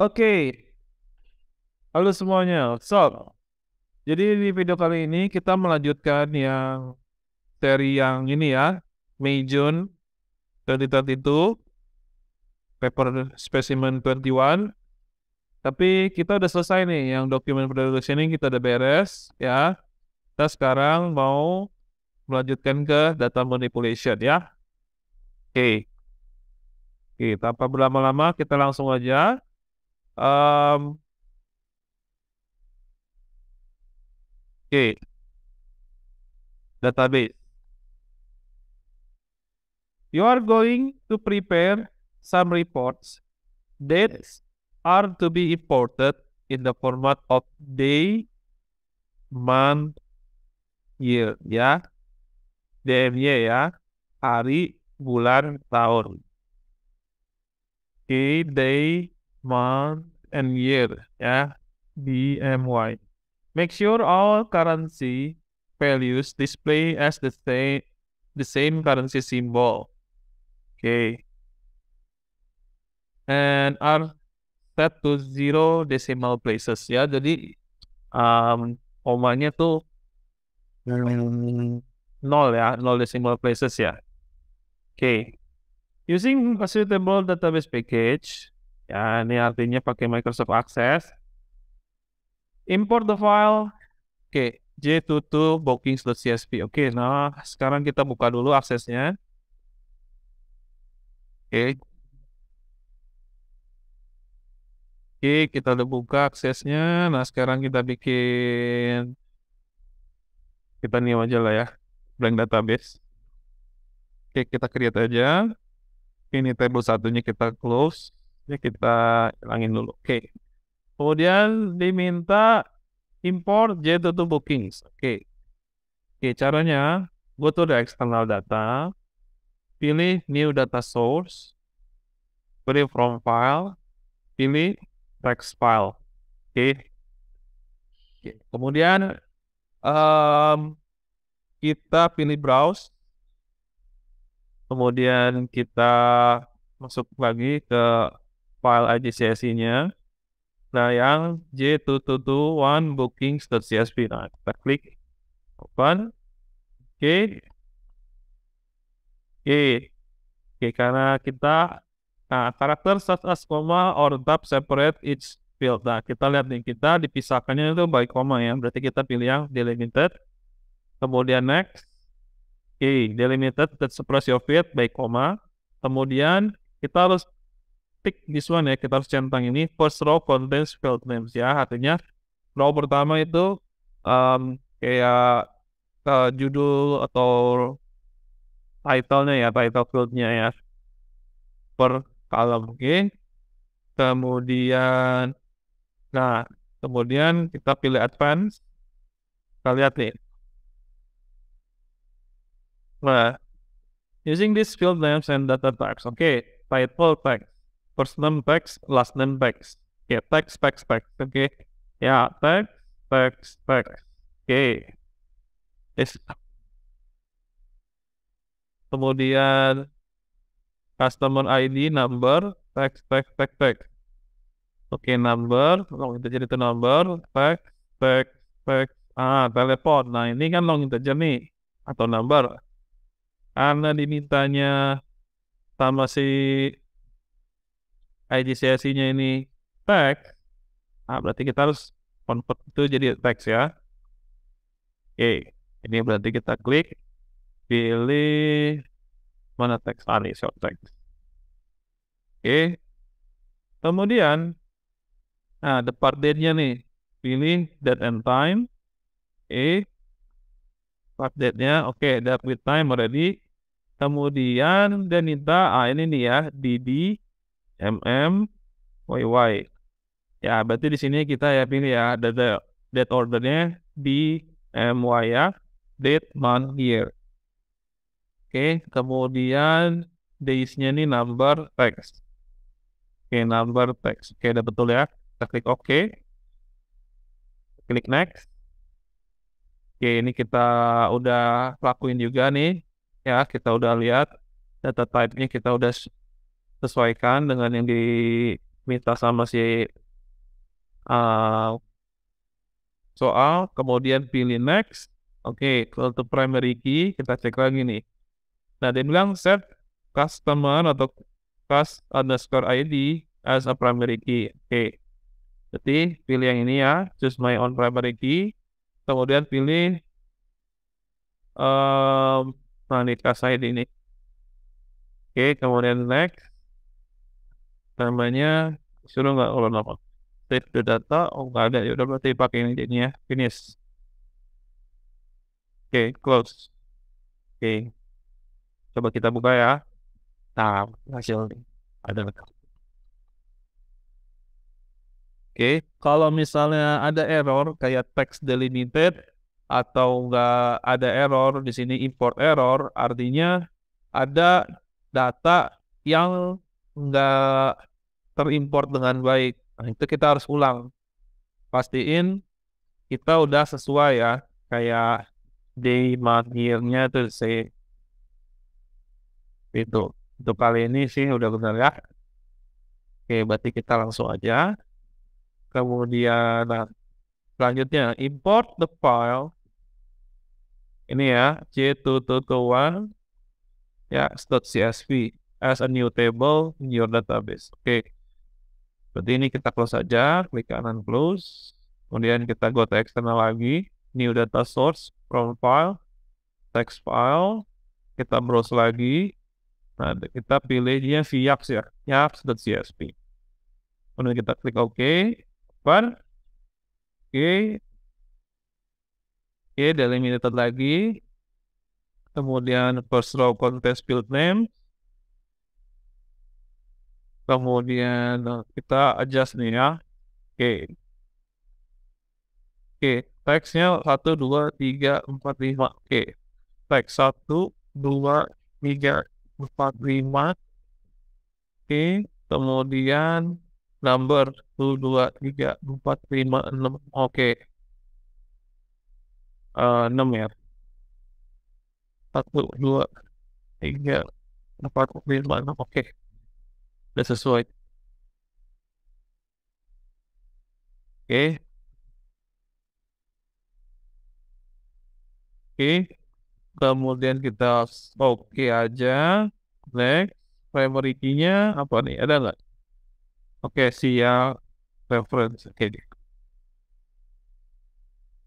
Oke, okay. halo semuanya. So, jadi di video kali ini kita melanjutkan yang seri yang ini ya, Mei June 2022, paper specimen 21. Tapi kita udah selesai nih, yang dokumen production ini kita udah beres ya. Kita sekarang mau melanjutkan ke data manipulation ya. Oke, okay. apa okay, tanpa berlama-lama kita langsung aja Um, Oke, okay. database. You are going to prepare some reports that are to be imported in the format of day, month, year, ya. DMY ya, hari, bulan, tahun. Oke, okay, day, month, and year ya DMY. Make sure all currency values display as the same the same currency symbol. Okay. And are set to zero decimal places ya. Jadi um, omanya tuh nol ya, nol decimal places ya. Oke. Okay. Using a suitable database package, Ya, ini artinya pakai Microsoft Access. Import the file. Oke, J22 bookings.csv. Oke, nah sekarang kita buka dulu aksesnya. Oke. Oke, kita udah buka aksesnya. Nah, sekarang kita bikin kita new aja lah ya, blank database. Oke, kita create aja. Ini table satunya kita close ya kita hilangin dulu. Oke. Okay. Kemudian diminta import j to bookings. Oke. Okay. Oke, okay, caranya go to the external data, pilih new data source, pilih from file, pilih text file. Oke. Okay. okay. Kemudian um, kita pilih browse. Kemudian kita masuk lagi ke file IGCSE-nya. Nah, yang J2221 bookings.csv. Nah, kita klik open. Oke. Oke. Oke, karena kita nah, karakter such as comma or tab separate each field. Nah, kita lihat nih, kita dipisahkannya itu by comma ya. Berarti kita pilih yang delimited. Kemudian next. Oke, delimited that separates your field by comma. Kemudian kita harus pick this one ya, kita harus centang ini first row contains field names ya. Artinya row pertama itu um, kayak uh, judul atau title-nya ya, title field-nya ya per kalem Oke. Okay. Kemudian nah, kemudian kita pilih advance. Kita lihat nih. Nah, using this field names and data types. Oke, okay. title text first name text, last name text. Oke, okay, text, text, text. Oke, okay. ya yeah, text, text, text. Oke, okay. Kemudian customer ID number text, text, text, Oke, okay, number, long integer itu number, text, text, text. Ah, telepon. Nah, ini kan long integer nih atau number. Karena dimintanya sama si IGCSE-nya ini tag, nah berarti kita harus convert itu jadi text ya. Oke, ini berarti kita klik, pilih mana teks tadi, ah, short text. Oke, kemudian, nah the part date-nya nih, pilih date and time, oke, part date-nya, oke, date with time already, kemudian dan minta, ah ini nih ya, DD, mm yy. Ya, berarti di sini kita ya pilih ya data date ordernya di Y ya, date month year. Oke, kemudian days-nya ini number text. Oke, okay, number text. Oke, okay, udah betul ya. Kita klik OK. Klik next. Oke, ini kita udah lakuin juga nih. Ya, kita udah lihat data type-nya kita udah sesuaikan dengan yang diminta sama si uh, soal, kemudian pilih next. Oke, okay, untuk primary key kita cek lagi nih. Nah, dia bilang set customer atau cast underscore ID as a primary key. Oke, okay. jadi pilih yang ini ya, choose my own primary key. Kemudian pilih um, nah ini cast ID ini. Oke, okay, kemudian next namanya suruh nggak ulang apa save the data oh nggak ada ya udah berarti pakai ini aja ya, finish oke okay, close oke okay. coba kita buka ya nah hasil nih ada Oke, okay. kalau misalnya ada error kayak text delimited atau nggak ada error di sini import error, artinya ada data yang nggak terimport dengan baik. Nah, itu kita harus ulang. Pastiin kita udah sesuai ya, kayak di nya itu sih. Itu. Untuk kali ini sih udah benar ya. Oke, berarti kita langsung aja. Kemudian nah, selanjutnya import the file. Ini ya, j221 ya, .csv as a new table in your database. Oke. Okay. Berarti ini kita close saja, klik kanan close. Kemudian kita go to external lagi, new data source, from file, text file. Kita browse lagi. Nah, kita pilihnya Viax ya, CSP. Kemudian kita klik OK, open. Oke. Okay. Oke, okay, delimited lagi. Kemudian first row contest field name kemudian eh, kita adjust nih ya oke oke teksnya satu dua tiga empat lima oke teks satu dua tiga empat lima oke kemudian number satu dua tiga empat lima enam oke eh, enam ya satu dua tiga empat lima enam oke okay udah sesuai oke oke kemudian kita oke aja next primary key-nya apa nih ada nggak oke siap reference oke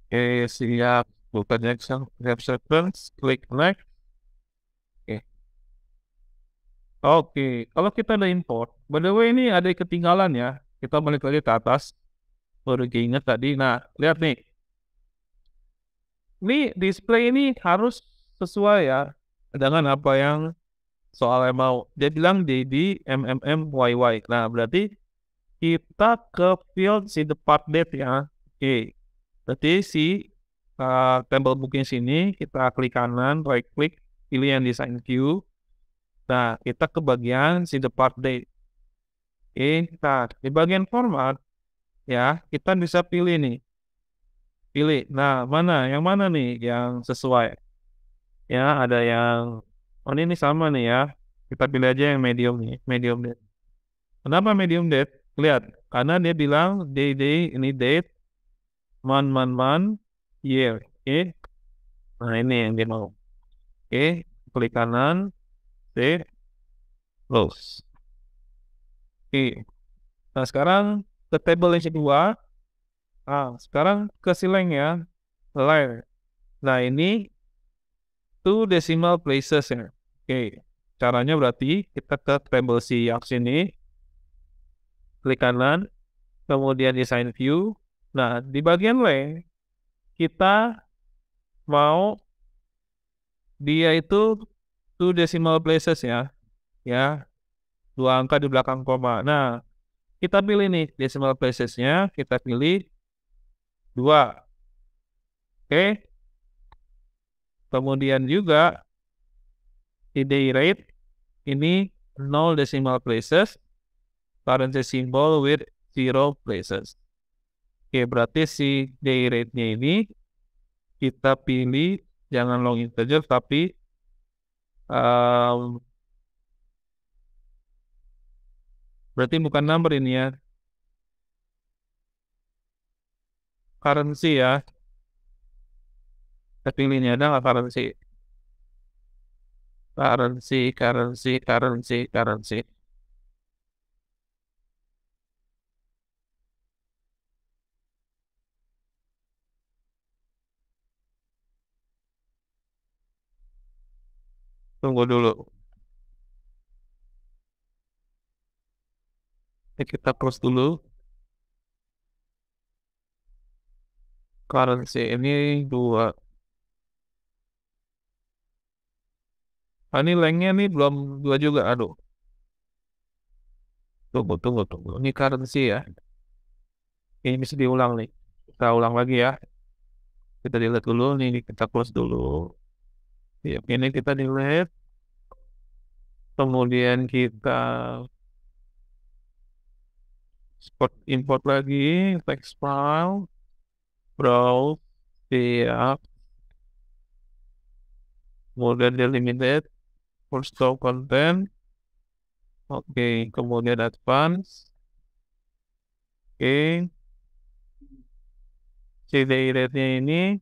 oke siap bukan action reference klik next Oke, kalau kita ada import, by the way ini ada ketinggalan ya. Kita balik lagi ke atas. Baru keinget tadi. Nah, lihat nih. Ini display ini harus sesuai ya dengan apa yang soal mau. Dia bilang jadi yy. Nah, berarti kita ke field si depart date ya. Oke. Berarti si uh, table booking sini kita klik kanan, right click, pilih yang design queue Nah, kita ke bagian si the part date. Oke, nah, di bagian format, ya, kita bisa pilih nih. Pilih, nah, mana, yang mana nih yang sesuai. Ya, ada yang, oh ini sama nih ya, kita pilih aja yang medium nih, medium date. Kenapa medium date? Lihat, karena dia bilang day day ini date, month month month, year. Oke, nah ini yang dia mau. Oke, klik kanan, D close. Oke. Nah, sekarang ke table yang kedua. Nah, sekarang ke sileng ya. Layer. Nah, ini two decimal places ya. Oke. Caranya berarti kita ke table C yang sini. Klik kanan. Kemudian design view. Nah, di bagian length kita mau dia itu two decimal places ya. Ya. Dua angka di belakang koma. Nah, kita pilih nih decimal placesnya. Kita pilih dua. Oke. Okay. Kemudian juga di day rate ini nol decimal places currency symbol with zero places. Oke, berarti si day rate-nya ini kita pilih jangan long integer tapi Um, berarti bukan number ini ya. Currency ya. pilih ini ada nggak currency? Currency, currency, currency, currency. Tunggu dulu. Ini kita close dulu. Currency ini dua. Ah, ini lengnya nih belum dua juga. Aduh. Tunggu, tunggu, tunggu. Ini currency ya. Ini mesti diulang nih. Kita ulang lagi ya. Kita dilihat dulu nih. Kita close dulu ya ini kita delete. Kemudian kita import, import lagi text file. Browse. Siap. Kemudian delimited. full stock content. Oke, okay. kemudian advance. Oke. Okay. CD rate-nya ini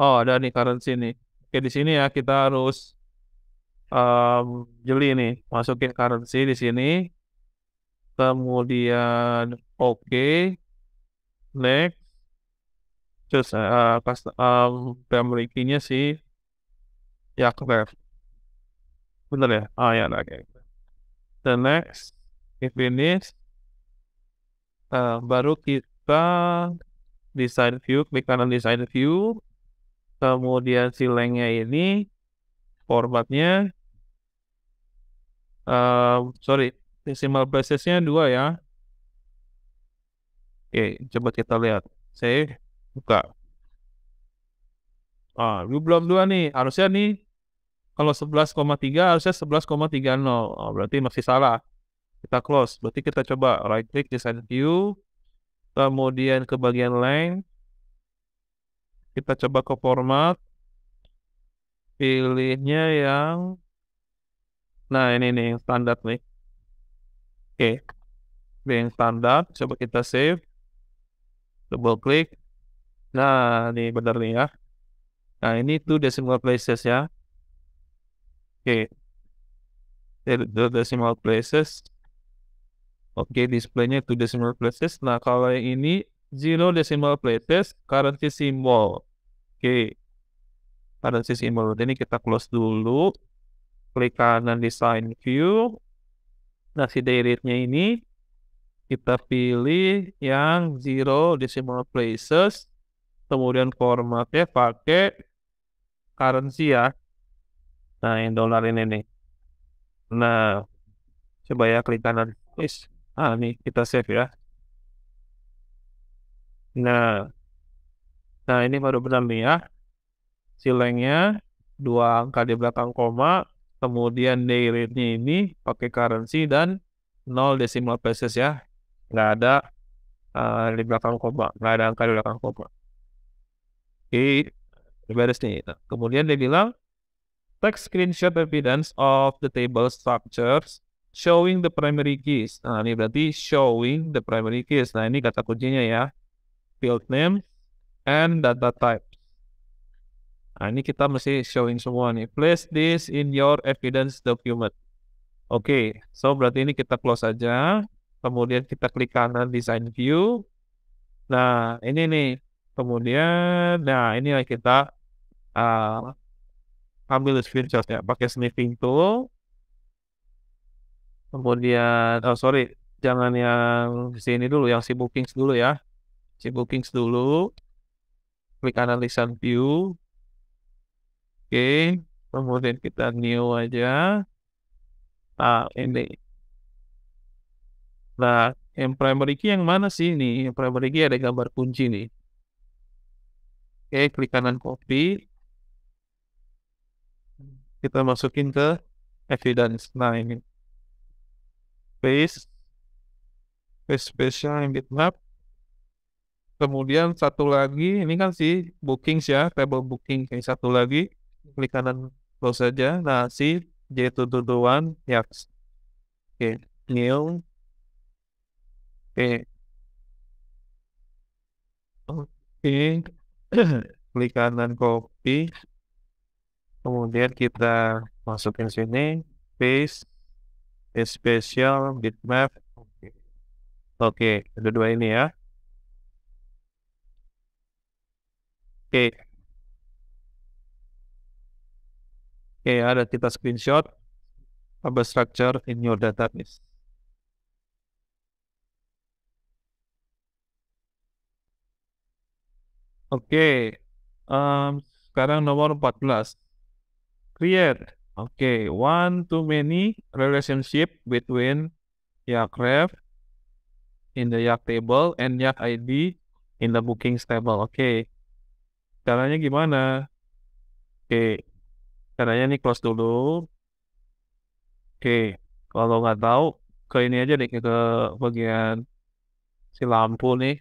Oh, ada nih currency nih. Oke, di sini ya kita harus um, jeli nih. Masukin currency di sini. Kemudian oke. Okay. Next. Terus uh, custom, um, sih si Yakler. Bener ya? Ah ya, oke. Okay. The next, if finish. Uh, baru kita design view, klik kanan design view, kemudian si lengnya ini formatnya uh, sorry decimal basisnya dua ya oke coba kita lihat saya buka ah ini belum dua nih harusnya nih kalau 11,3 harusnya 11,30 oh, ah, berarti masih salah kita close berarti kita coba right click design view kemudian ke bagian length kita coba ke format. Pilihnya yang... Nah, ini nih, yang standar nih. Oke. Okay. Yang standar. Coba kita save. Double klik. Nah, ini benar nih ya. Nah, ini tuh decimal places ya. Oke. Okay. The decimal places. Oke, okay, displaynya itu decimal places. Nah, kalau yang ini zero decimal places, currency symbol. Oke. Pada sisi inbound ini kita close dulu. Klik kanan design view. Nah, si day rate-nya ini kita pilih yang zero decimal places. Kemudian formatnya pakai currency ya. Nah, yang dolar ini nih. Nah, coba ya klik kanan. Is. Ah, nih kita save ya. Nah, Nah, ini baru benar nih ya. Silengnya dua angka di belakang koma, kemudian day rate-nya ini pakai currency dan 0 decimal places ya. Nggak ada uh, di belakang koma, nggak ada angka di belakang koma. Oke, okay. beres nih. Nah, kemudian dia bilang, text screenshot evidence of the table structures showing the primary keys. Nah, ini berarti showing the primary keys. Nah, ini kata kuncinya ya. Field name, and data type. Nah, ini kita mesti showing semua nih. Place this in your evidence document. Oke, okay, so berarti ini kita close aja. Kemudian kita klik kanan design view. Nah, ini nih. Kemudian, nah ini kita uh, ambil screenshot ya, pakai sniffing tool. Kemudian, oh sorry, jangan yang sini dulu, yang si bookings dulu ya. Si bookings dulu klik analisa view oke kemudian kita new aja nah ini nah yang primary key yang mana sih ini? Yang primary key ada gambar kunci nih. Oke, klik kanan copy. Kita masukin ke evidence. Nah, ini. Paste. Paste special yang bitmap. Kemudian satu lagi, ini kan si bookings ya, table booking. Yang satu lagi, klik kanan close saja. Nah, si J221, ya. Oke, okay. new. Oke. Okay. Oke. klik kanan copy. Kemudian kita masukin sini, paste, special, bitmap. Oke, okay. ada dua ini ya. Oke. Oke, ada kita screenshot apa structure in your database. Oke. Um, sekarang nomor 14. Create. Oke, one too many relationship between ref in the Yak table and Yak ID in the bookings table. Oke. Okay caranya gimana oke caranya nih close dulu oke kalau nggak tahu ke ini aja deh ke bagian si lampu nih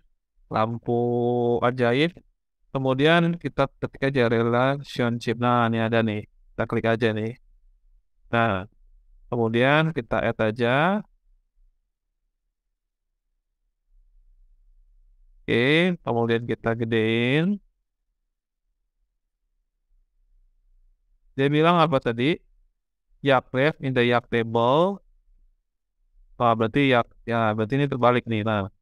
lampu ajaib kemudian kita ketik aja relationship nah ini ada nih kita klik aja nih nah kemudian kita add aja Oke, kemudian kita gedein. Dia bilang apa tadi? yak ref in the yak table. oh, berarti yak, ya berarti ini terbalik nih. Nah,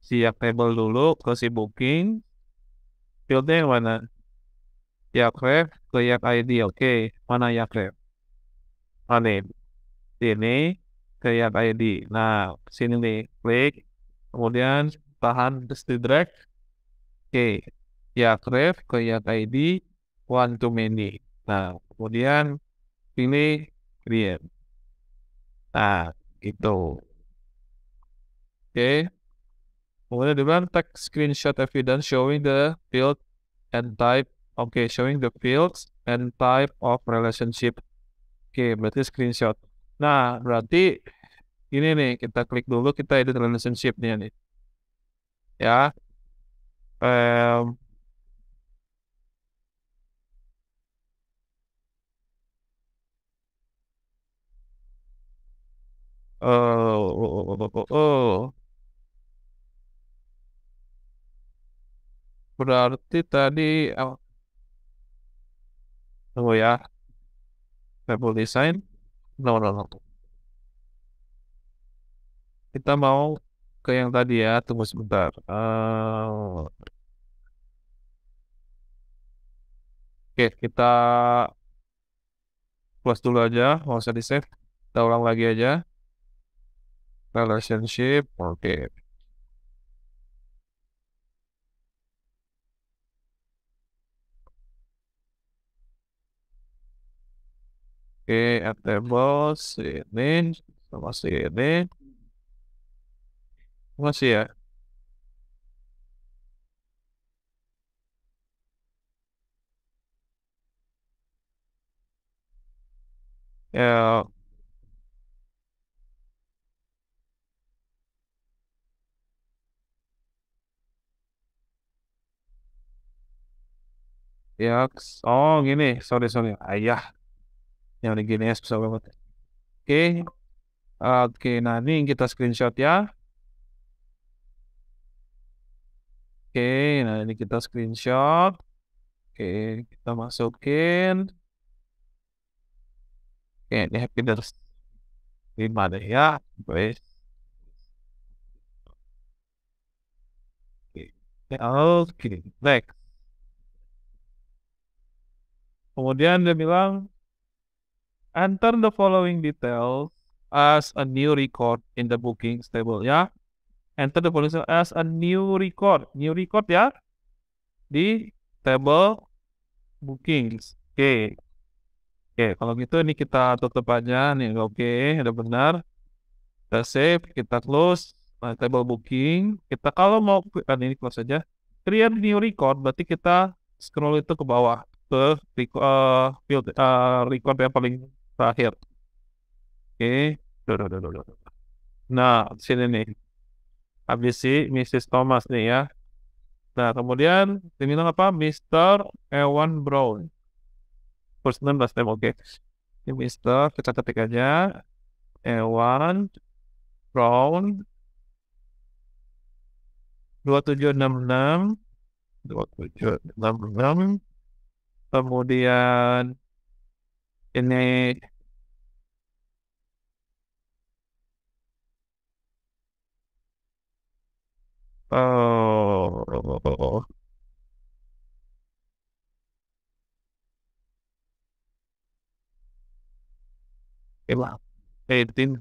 si yak table dulu ke si booking. Fieldnya yang mana? ref ke yak ID. Oke, okay. mana yak Oh, nih. Sini ke yak ID. Nah, sini nih. Klik. Kemudian tahan terus di drag. Oke. Okay. Yak ref ke yak ID one to many. Nah, kemudian pilih create. Nah, itu Oke. Okay. Kemudian bawah text screenshot evidence showing the field and type. Oke, okay, showing the fields and type of relationship. Oke, okay, berarti screenshot. Nah, berarti ini nih, kita klik dulu, kita edit relationship-nya nih. Ya. Um, Oh, oh, oh, oh, oh. Berarti tadi oh. Tunggu ya. Table design. No, no, no. Kita mau ke yang tadi ya. Tunggu sebentar. Uh... Oke, kita plus dulu aja. mau usah di-save. Kita ulang lagi aja. relationship or game. Oke, at table sini sama sini. Masih eh? ya? Ya, Ya, oh gini, sorry sorry, ayah yang ya, di ya susah banget. Oke, okay. Ah, oke, nah ini kita screenshot ya. Oke, nah ini kita screenshot. Oke, kita masukin. Oke, ini happy dari lima deh ya. Baik. Oke, oke next. Kemudian dia bilang, enter the following details as a new record in the booking table ya. Enter the following as a new record, new record ya di table bookings. Oke. Okay. Oke, okay, kalau gitu ini kita tutup aja nih. Oke, okay, udah benar. Kita save, kita close nah, table booking. Kita kalau mau kan ini close aja. Create new record berarti kita scroll itu ke bawah ke record, uh, eh, field, eh, record yang paling terakhir. Oke, okay. Nah, sini nih. Habis si Mrs. Thomas nih ya. Nah, kemudian dibilang apa? Mr. Ewan Brown. First name, last name, oke. Okay. Ini Mr. Kita ketik aja. Ewan Brown 2766 2766 kemudian ini Oh,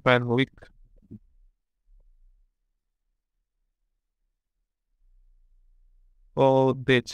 fan week. Oh, bitch.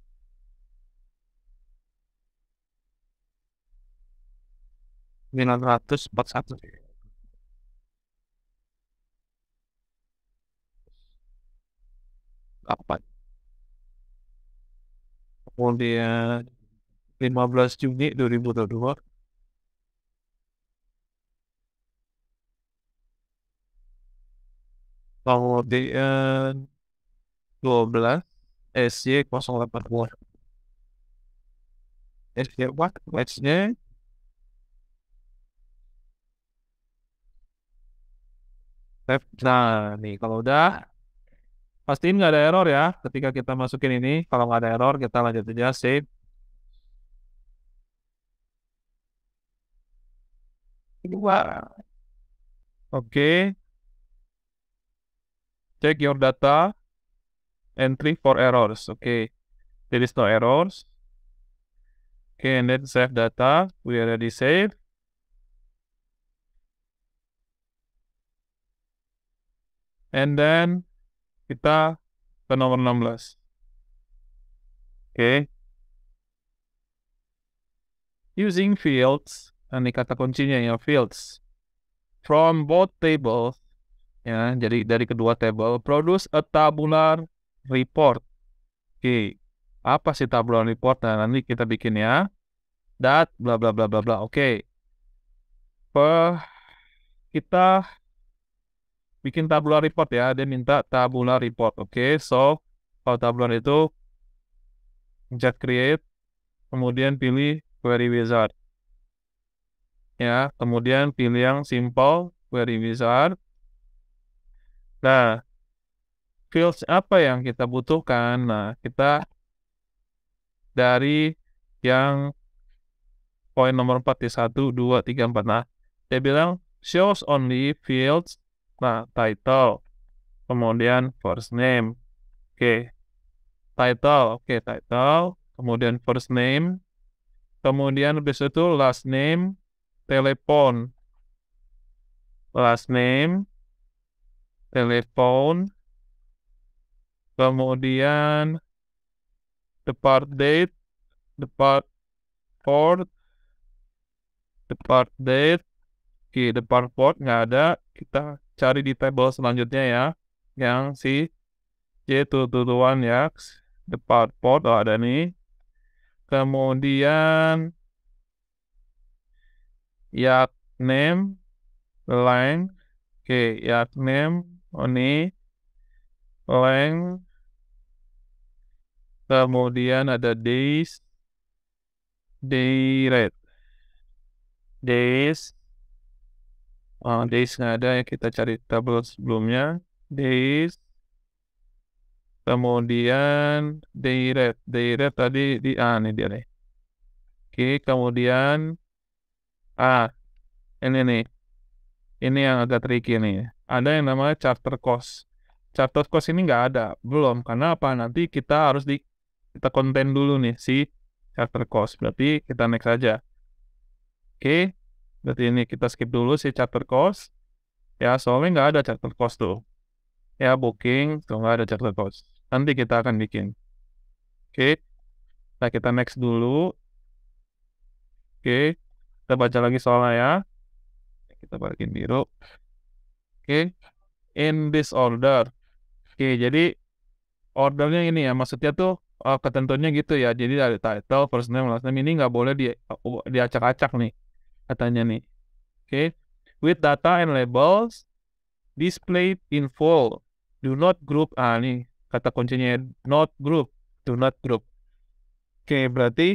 941 8 kemudian 15 Juni 2022 kemudian 12 SY 080 SY what matchnya save. Nah, nih kalau udah pastiin nggak ada error ya ketika kita masukin ini. Kalau nggak ada error, kita lanjut aja save. Dua. Oke. Okay. Check your data. Entry for errors. Oke. Okay. There is no errors. Okay, and then save data. We already save And then kita ke nomor 16. Oke. Okay. Using fields, ini kata kuncinya ya, fields. From both tables, ya, jadi dari kedua table, produce a tabular report. Oke. Okay. Apa sih tabular report? Nah, nanti kita bikin ya. That, bla bla bla bla bla. Oke. Okay. Per, kita bikin tabular report ya. Dia minta tabular report. Oke, okay? so kalau tabular itu pencet create, kemudian pilih query wizard. Ya, kemudian pilih yang simple query wizard. Nah, fields apa yang kita butuhkan? Nah, kita dari yang poin nomor 4 di 1, 2, 3, 4. Nah, dia bilang shows only fields Nah, title, kemudian first name. Oke, okay. title, oke okay, title, kemudian first name, kemudian habis itu last name, telepon, last name, telepon, kemudian depart date, depart port, depart date, oke, okay, depart port nggak ada, kita cari di table selanjutnya ya, yang si J221 ya, depart port, oh ada nih. Kemudian, yak name, length, oke, okay, yak name, ini length, kemudian ada days, day rate, days, uh, days nggak ada ya kita cari tabel sebelumnya days kemudian day rate day rate tadi di ah, ini dia nih oke kemudian ah, ini nih ini yang agak tricky nih ada yang namanya charter cost charter cost ini nggak ada belum karena apa nanti kita harus di kita konten dulu nih si charter cost berarti kita next aja oke Berarti ini kita skip dulu si charter cost. Ya, soalnya nggak ada charter cost tuh. Ya, booking tuh nggak ada charter cost. Nanti kita akan bikin. Oke. Nah, kita next dulu. Oke. Kita baca lagi soalnya ya. Kita balikin biru. Oke. In this order. Oke, jadi ordernya ini ya. Maksudnya tuh uh, ketentuannya gitu ya. Jadi dari title, first name, last name ini nggak boleh di, uh, diacak-acak nih katanya nih. Oke. Okay. With data and labels displayed in full. Do not group. Ah, nih kata kuncinya not group. Do not group. Oke, okay, berarti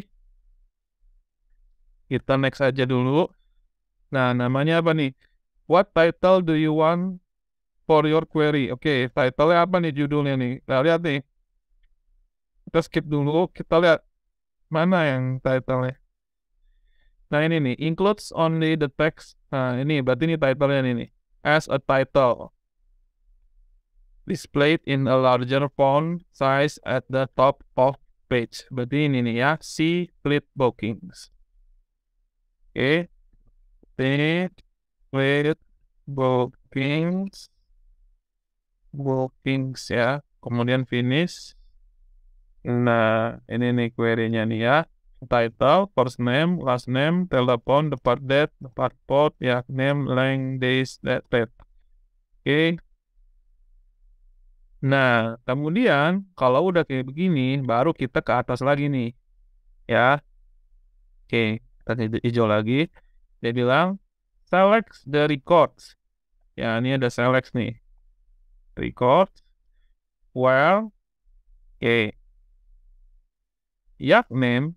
kita next aja dulu. Nah, namanya apa nih? What title do you want for your query? Oke, okay, title apa nih judulnya nih? Nah, lihat nih. Kita skip dulu, kita lihat mana yang titlenya. Nah ini nih, includes only the text. Nah ini berarti ini title nya ini. As a title. Displayed in a larger font size at the top of page. Berarti ini nih ya, see clip bookings. Oke. Okay. Split bookings. Bookings ya. Kemudian finish. Nah, ini nih query-nya nih ya title, first name, last name, telepon, depart date, depart port, ya, name, length, days, date, date. Oke. Okay. Nah, kemudian kalau udah kayak begini, baru kita ke atas lagi nih. Ya. Oke, okay. kita hijau lagi. Dia bilang, select the records. Ya, ini ada select nih. Record. Well. Oke. Okay. Yak name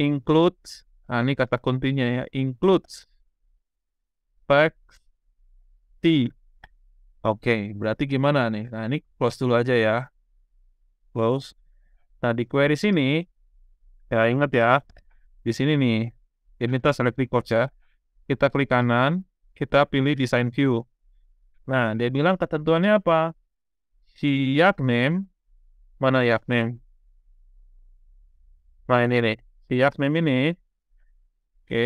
includes nah ini kata kuncinya ya includes fact, t oke okay, berarti gimana nih nah ini close dulu aja ya close nah di query sini ya ingat ya di sini nih ini kita select record ya kita klik kanan kita pilih design view nah dia bilang ketentuannya apa si yak name mana yak name nah ini nih Iya, setiap memilih ini oke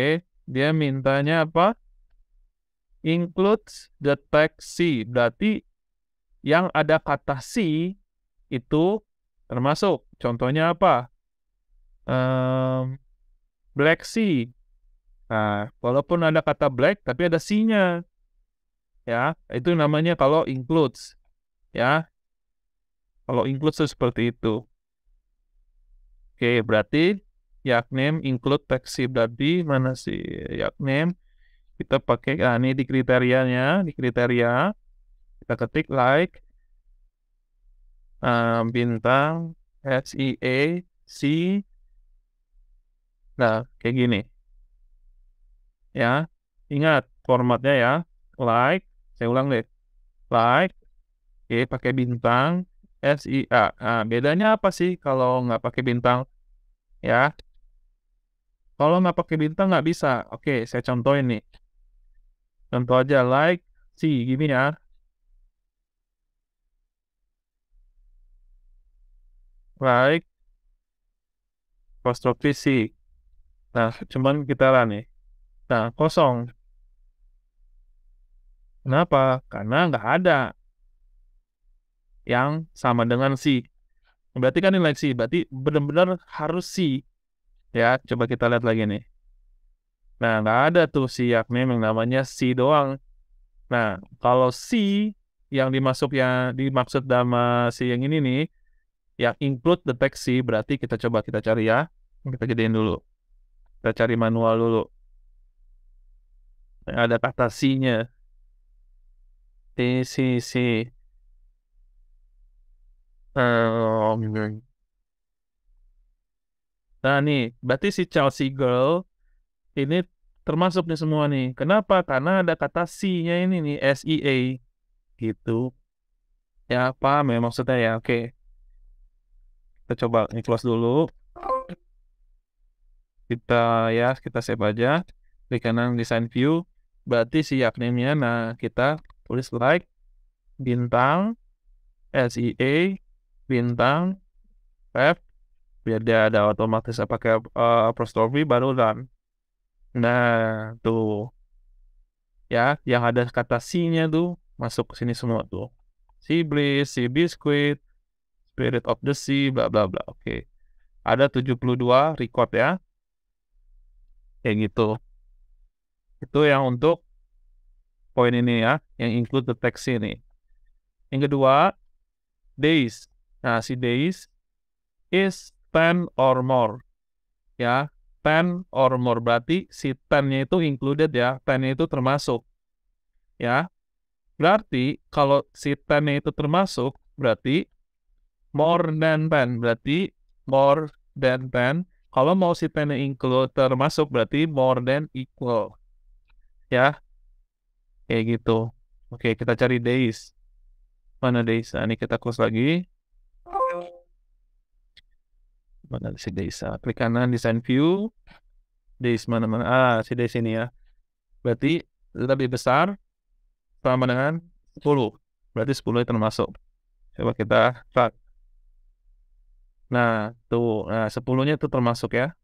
dia mintanya apa includes the text C berarti yang ada kata C itu termasuk contohnya apa um, black C nah walaupun ada kata black tapi ada C-nya ya itu namanya kalau includes ya kalau include seperti itu oke berarti yakname include text tadi mana sih yakname kita pakai nah ini di kriterianya di kriteria kita ketik like uh, bintang S E a C nah kayak gini ya ingat formatnya ya like saya ulang deh like oke okay, pakai bintang S I e A nah, bedanya apa sih kalau nggak pakai bintang ya kalau nggak pakai bintang nggak bisa. Oke, saya contohin nih. Contoh aja like si gini ya. Like apostrophe si. Nah, cuman kita lah nih. Nah, kosong. Kenapa? Karena nggak ada yang sama dengan si. Berarti kan nilai si, berarti benar-benar harus si Ya, coba kita lihat lagi nih. Nah, nggak ada tuh si yakni yang namanya si doang. Nah, kalau si yang dimasuk ya dimaksud sama si yang ini nih, yang include the text si, berarti kita coba kita cari ya. Kita gedein dulu. Kita cari manual dulu. Nah, ada kata si-nya. Si, si, si. Nah nih, berarti si Chelsea girl ini termasuk nih semua nih. Kenapa? Karena ada kata C-nya ini nih, S-E-A. Gitu. Ya, apa memang ya maksudnya ya? Oke. Kita coba ini close dulu. Kita ya, kita save aja. di kanan design view. Berarti si yaknimnya, nah kita tulis like, bintang, S-E-A, bintang, F, biar dia ada otomatis pakai uh, baru run. Nah, tuh. Ya, yang ada kata C-nya tuh masuk ke sini semua tuh. Sea Breeze, Sea Biscuit, Spirit of the Sea, bla bla bla. Oke. Okay. Ada 72 record ya. yang gitu. Itu yang untuk poin ini ya, yang include the text ini. Yang kedua, days. Nah, si days is 10 or more. Ya, 10 or more. Berarti si 10 itu included ya, 10 itu termasuk. Ya, berarti kalau si 10 itu termasuk, berarti more than 10. Berarti more than 10. Kalau mau si 10 include termasuk, berarti more than equal. Ya, kayak gitu. Oke, kita cari days. Mana days? Nah, ini kita close lagi mana si desa ah, klik kanan design view di mana mana ah si des ini ya berarti lebih besar sama dengan 10 berarti 10 itu termasuk coba kita cut nah tuh nah 10 nya itu termasuk ya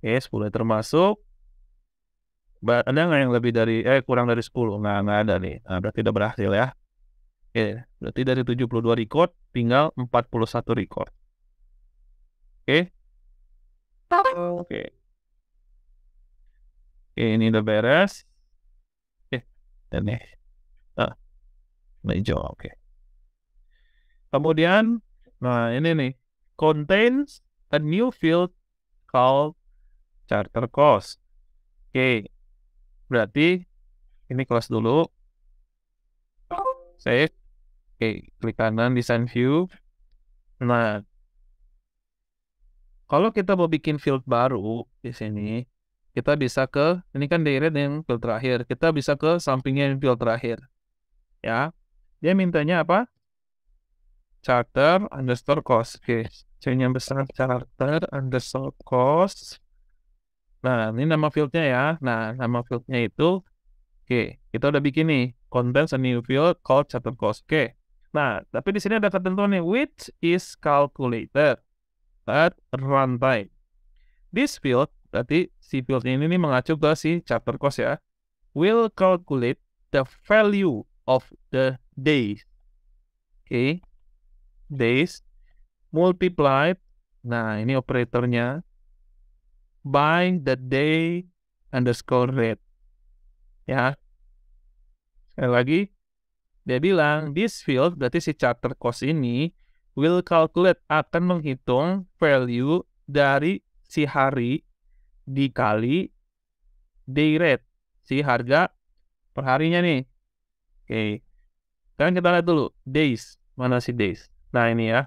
oke 10 termasuk ada nggak yang lebih dari eh kurang dari 10 nggak nggak ada nih nah, berarti udah berhasil ya oke berarti dari 72 record tinggal 41 record Oke. Oke. Okay, ini udah beres. Oke, Okay. Ini. Ah, hijau, oke. Okay. Kemudian, nah ini nih, contains a new field called charter cost. Oke, okay. berarti ini close dulu. Oh. Save. Oke, okay. klik kanan design view. Nah, kalau kita mau bikin field baru di sini, kita bisa ke, ini kan direct yang field terakhir, kita bisa ke sampingnya yang field terakhir. Ya, dia mintanya apa? Charter underscore cost. Oke, okay. c besar, charter underscore cost. Nah, ini nama fieldnya ya. Nah, nama fieldnya itu, oke, okay, kita udah bikin nih, content a new field called charter cost. Oke, okay. Nah, tapi di sini ada ketentuan nih, which is calculated runtime, This field, berarti si field ini nih mengacu ke si chapter cost ya, will calculate the value of the days. Oke, okay. days multiplied, nah ini operatornya, by the day underscore rate. Ya, sekali lagi, dia bilang this field berarti si chapter cost ini will calculate akan menghitung value dari si hari dikali day rate si harga perharinya nih. Oke. Okay. Sekarang kita lihat dulu days, mana si days. Nah, ini ya.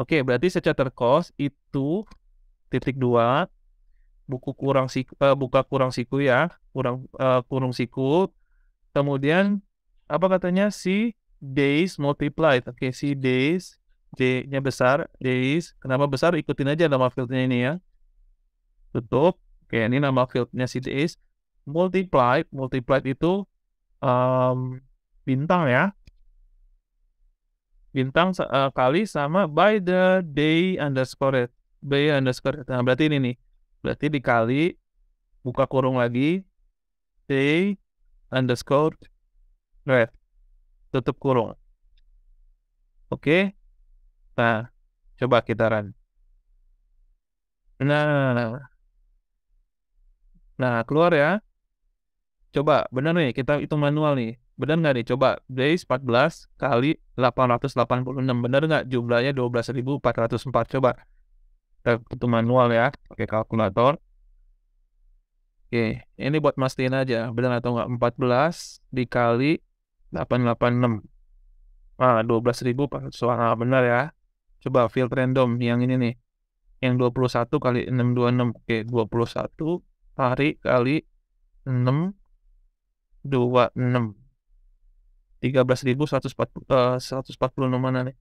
Oke, okay, berarti secara cost itu titik dua buku kurang siku, uh, buka kurang siku ya, kurang uh, kurung siku. Kemudian apa katanya si days multiplied. Oke, okay, si days D-nya besar, DIS. Kenapa besar? Ikutin aja nama fieldnya ini ya. Tutup. Oke, ini nama fieldnya si DIS. Multiply, multiply itu um, bintang ya. Bintang uh, kali sama by the day underscore it. By underscore it. Nah, berarti ini nih. Berarti dikali, buka kurung lagi, day underscore red. Tutup kurung. Oke, okay Nah, coba kita run. Nah, nah, nah, nah. keluar ya. Coba, benar nih, kita hitung manual nih. Benar nggak nih? Coba, base 14 kali 886. Benar nggak jumlahnya 12.404? Coba, kita hitung manual ya, pakai kalkulator. Oke, ini buat mastiin aja, benar atau nggak? 14 dikali 886. Nah, 12.400 suara benar ya. Coba field random yang ini nih. Yang 21 kali 626. Oke, 21 hari kali 6 26. 13.140 uh, mana nih?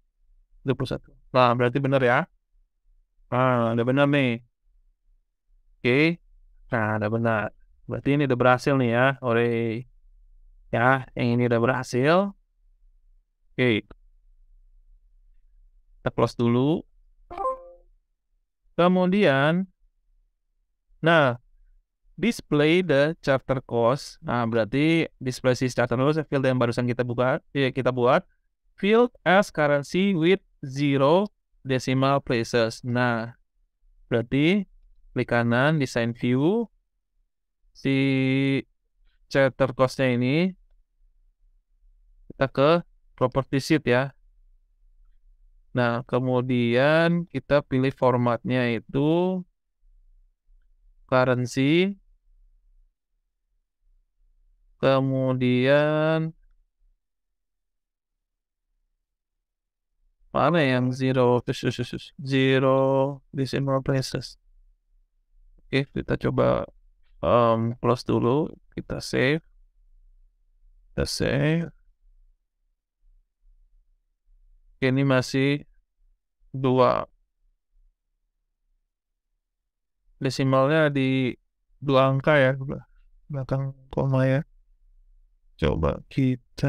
21. Nah, berarti benar ya. Nah, udah benar nih. Oke. Nah, udah benar. Berarti ini udah berhasil nih ya. Oleh ya, yang ini udah berhasil. Oke. okay. Kita close dulu. Kemudian, nah, display the chapter cost. Nah, berarti display si chapter cost field yang barusan kita buka, ya, kita buat field as currency with zero decimal places. Nah, berarti klik kanan design view si chapter nya ini kita ke property sheet ya Nah, kemudian kita pilih formatnya itu currency. Kemudian mana yang zero zero decimal places. Oke, kita coba um, close dulu. Kita save. Kita save ini masih dua desimalnya di dua angka ya belakang koma ya coba kita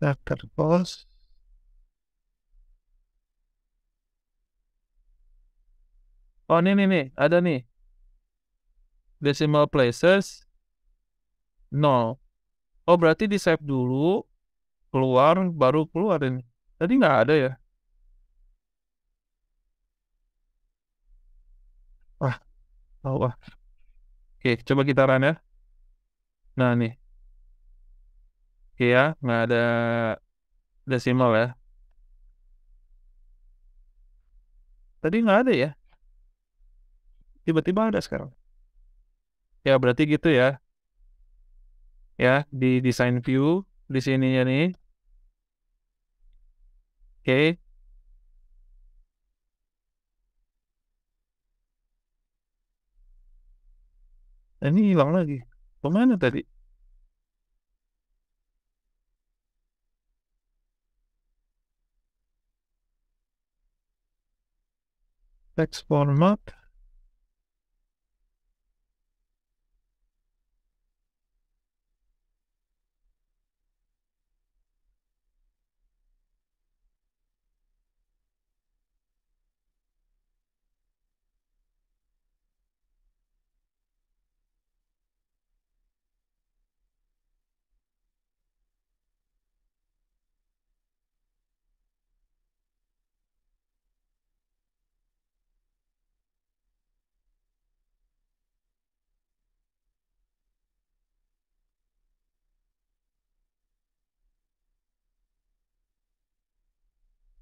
daftar pos Oh ini nih, nih ada nih decimal places no. Oh berarti di save dulu, keluar baru keluar ini. Tadi nggak ada ya? Wah, tahu wah Oke, coba kita run ya. Nah nih. Oke ya, nggak ada decimal ya. Tadi nggak ada ya? Tiba-tiba ada sekarang ya berarti gitu ya ya di design view di sini sininya nih oke okay. Nah, ini hilang lagi kemana tadi text format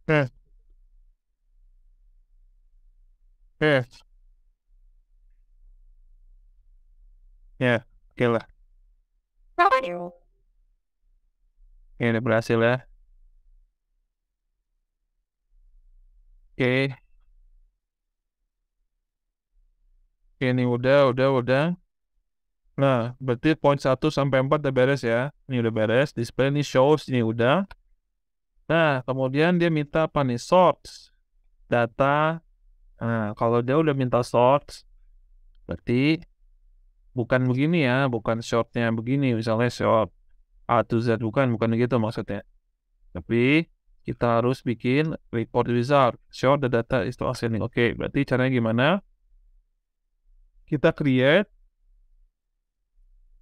Evet. ya, Ya, oke lah. Ini udah berhasil ya. Oke. Okay. ini udah, udah, udah. Nah, berarti poin 1 sampai 4 udah beres ya. Ini udah beres. Display ini shows, ini udah. Nah, kemudian dia minta apa nih? Sort Data. Nah, kalau dia udah minta sort berarti bukan begini ya, bukan shortnya begini. Misalnya short A to Z, bukan, bukan begitu maksudnya. Tapi kita harus bikin report wizard. Short the data is to ascending. Oke, okay, berarti caranya gimana? Kita create.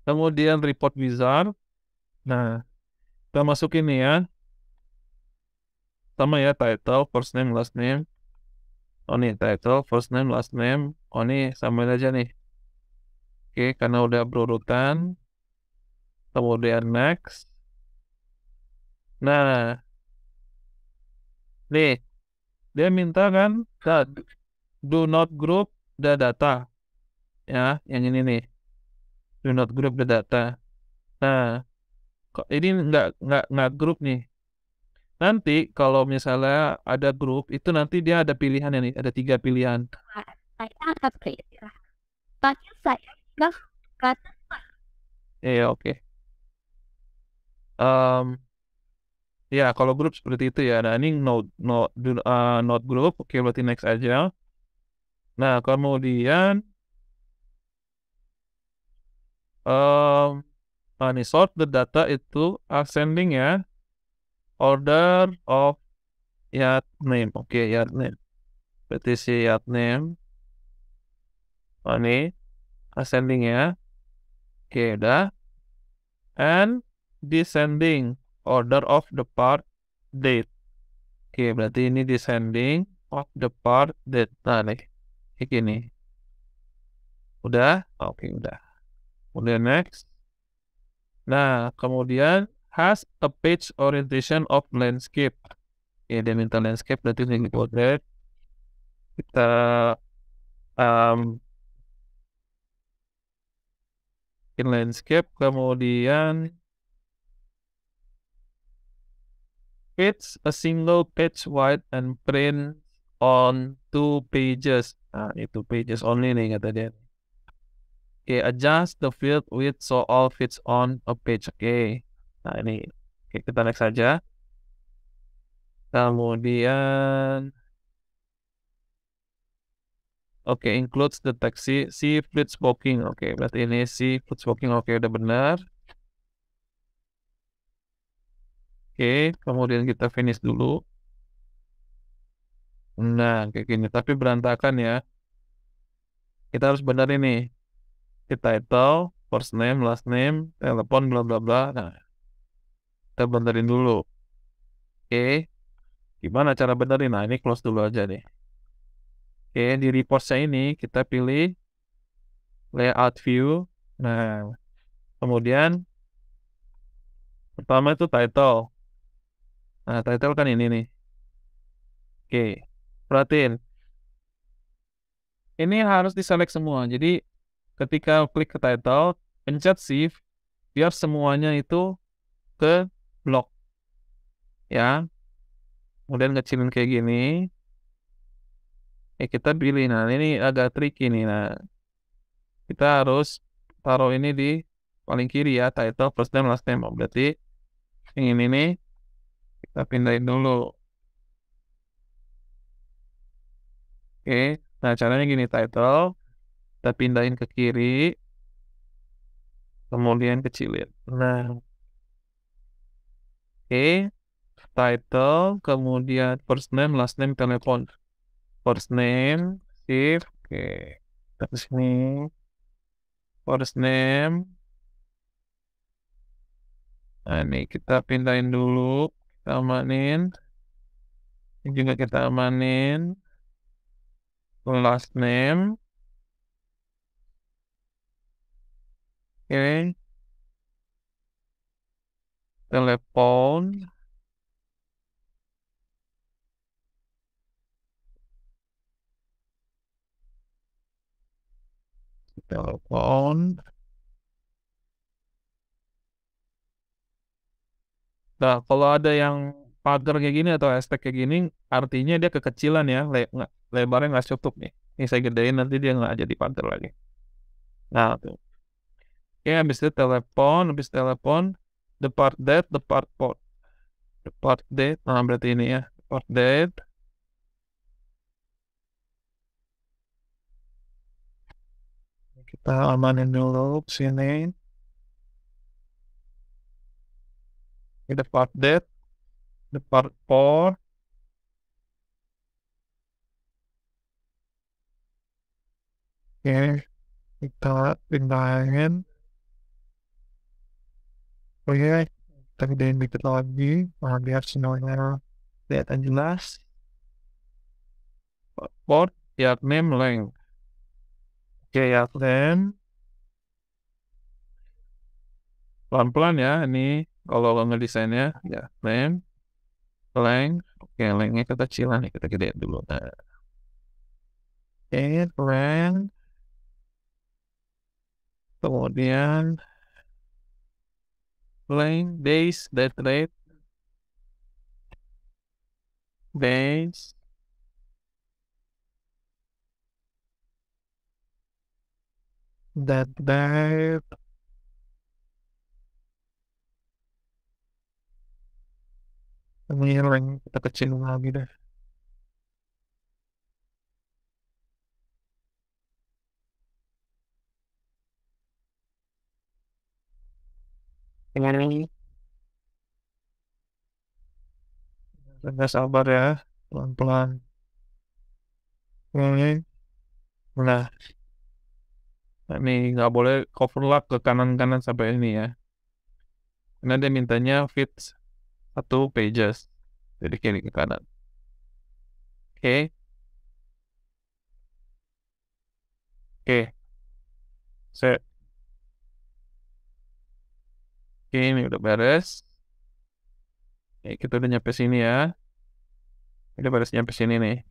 Kemudian report wizard. Nah, kita masukin nih ya sama ya title first name last name oh nih title first name last name oh nih samain aja nih oke karena udah berurutan kemudian next nah nih dia minta kan do not group the data ya yang ini nih do not group the data nah kok ini nggak nggak nggak grup nih Nanti kalau misalnya ada grup itu nanti dia ada pilihan ya nih, ada tiga pilihan. Saya akan saya Iya oke. Um, ya kalau grup seperti itu ya. Nah ini not not uh, eh, not group. Oke okay, berarti next aja. Nah kemudian um, nah, ini sort the data itu ascending ya order of yard name. Oke, okay, yard name. si yard name. Oh, ini ascending ya. Oke, okay, udah. And descending order of the part date. Oke, okay, berarti ini descending of the part date. Nah, nih. Kayak gini. Udah? Oke, okay, udah. Kemudian next. Nah, kemudian has a page orientation of landscape. Ya, dia minta landscape berarti yang kodrat. Kita um, in landscape kemudian it's a single page wide and print on two pages. Nah, itu pages only nih kata dia. Okay, adjust the field width so all fits on a page. Oke. Okay. Nah, ini kita next saja. Kemudian Oke, okay, includes the taxi seafood smoking Oke, okay, berarti ini si seafood smoking Oke, okay, udah benar. Oke, okay, kemudian kita finish dulu. Nah, kayak gini. Tapi berantakan ya. Kita harus benar ini. Kita title, first name, last name, telepon, bla bla bla. Nah, kita benerin dulu oke okay. gimana cara benerin nah ini close dulu aja nih oke okay, di reportnya ini kita pilih layout view nah kemudian pertama itu title nah title kan ini nih oke okay. perhatiin ini harus diselect semua. Jadi ketika klik ke title, pencet shift biar semuanya itu ke blok ya kemudian ngecilin kayak gini Eh kita pilih nah ini agak tricky nih nah kita harus taruh ini di paling kiri ya title first name last name berarti yang ini nih kita pindahin dulu oke nah caranya gini title kita pindahin ke kiri kemudian kecilin nah Oke, title, kemudian first name, last name, telepon. First name, shift, oke. Terus ini first name. Nah, ini kita pindahin dulu, kita amanin. Ini juga kita amanin. Last name. Oke telepon telepon nah kalau ada yang pagar kayak gini atau estek kayak gini artinya dia kekecilan ya le nggak, lebarnya nggak cukup nih ini saya gedein nanti dia nggak jadi pagar lagi nah tuh oke habis itu telepon habis telepon The part that the part port part dead, nah berarti ini ya part that kita amanin dulu sini ini the part that the part port oke kita pindahin Oke, kita gedein dikit lagi, nah, biar lihat yang jelas. Port, ya name length. Oke, ya name. Pelan-pelan ya, ini kalau lo ngedesainnya, ya name, length. Oke, kita kita nih, kita gedein dulu. Nah. Oke, length. Kemudian Plain days that rate days that that Ang hirang, kita kecil lagi dah. dengan ini Agak sabar ya, pelan-pelan. Ini, Nah, ini nggak boleh cover lock ke kanan-kanan sampai ini ya. Karena dia mintanya fit satu pages. Jadi kiri ke kanan. Oke. Okay. Oke. Okay. Set. Oke, ini udah beres. Oke, kita udah nyampe sini ya. Udah beres nyampe sini nih.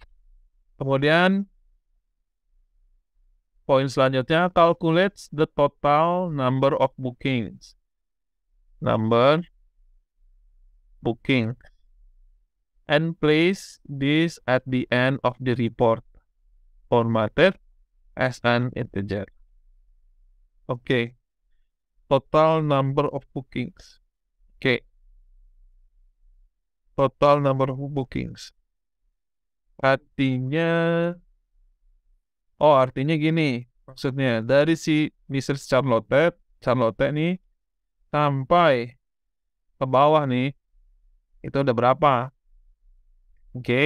Kemudian poin selanjutnya calculate the total number of bookings. Number booking and place this at the end of the report formatted as an integer. Oke. Okay total number of bookings. Oke. Okay. Total number of bookings. Artinya, oh artinya gini, maksudnya dari si Mrs. Charlotte, Charlotte nih, sampai ke bawah nih, itu ada berapa? Oke, okay.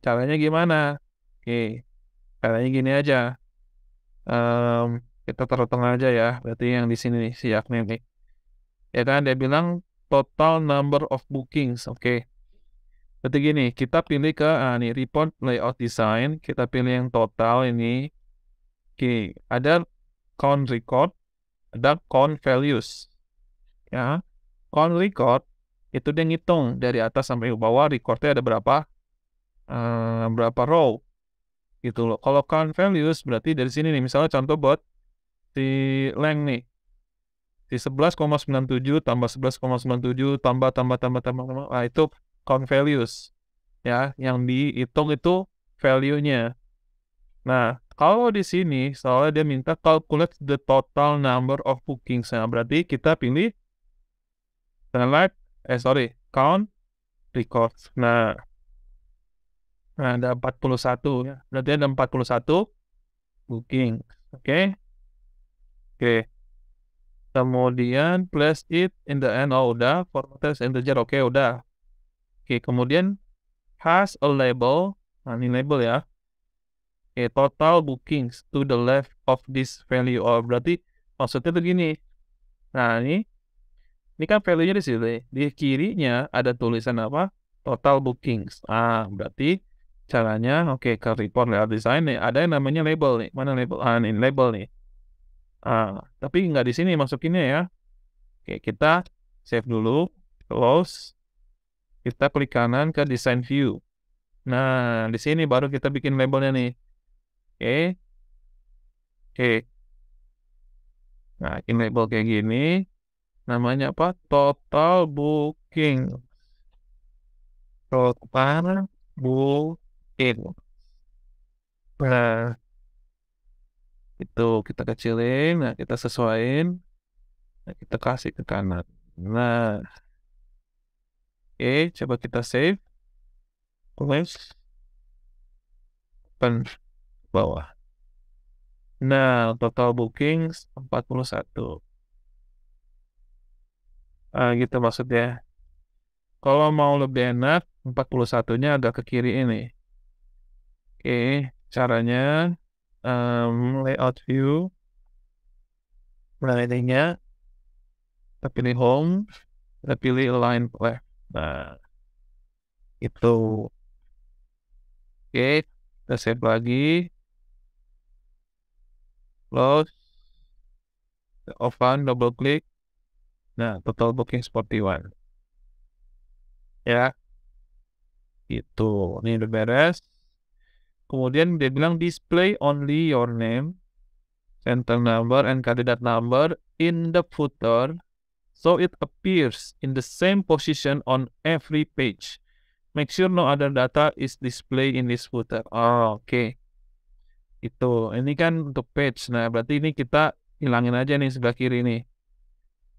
caranya gimana? Oke, okay. caranya gini aja. Um, kita taruh tengah aja ya berarti yang di sini nih si Yakni nih ya kan dia bilang total number of bookings oke okay. berarti gini kita pilih ke ah, nih report layout design kita pilih yang total ini Oke, okay. ada count record, ada count values. Ya, count record itu dia ngitung dari atas sampai ke bawah recordnya ada berapa uh, berapa row gitu loh. Kalau count values berarti dari sini nih misalnya contoh buat si Leng nih di 11,97 tambah 11,97 tambah tambah tambah tambah tambah nah, itu count values ya yang dihitung itu value-nya nah kalau di sini soalnya dia minta calculate the total number of bookings nah berarti kita pilih select eh sorry count records nah nah ada 41 ya berarti ada 41 booking oke okay? Oke. Kemudian place it in the end. Oh, udah. Format as integer. Oke, udah. Oke, kemudian has a label. Nah, ini label ya. Oke, total bookings to the left of this value. Oh, berarti maksudnya tuh gini. Nah, ini ini kan value-nya di sini. Di kirinya ada tulisan apa? Total bookings. Ah, berarti caranya oke okay, ke report layout design nih ada yang namanya label nih. Mana label? Ah, ini label nih. Uh, tapi nggak di sini masukinnya ya. Oke, kita save dulu, close. Kita klik kanan ke design view. Nah, di sini baru kita bikin labelnya nih. Oke. Oke. Nah, ini label kayak gini. Namanya apa? Total booking. Total booking. Nah, itu kita kecilin nah kita sesuaiin nah, kita kasih ke kanan nah oke coba kita save close open bawah nah total bookings 41 uh, ah, gitu maksudnya kalau mau lebih enak 41 nya agak ke kiri ini oke okay, caranya um, layout view nya kita pilih home kita pilih align left nah itu oke kita save lagi close open double click nah total booking one. ya itu ini udah beres Kemudian dia bilang display only your name, center number and candidate number in the footer so it appears in the same position on every page. Make sure no other data is displayed in this footer. Oh, oke. Okay. Itu. Ini kan untuk page. Nah, berarti ini kita hilangin aja nih sebelah kiri nih.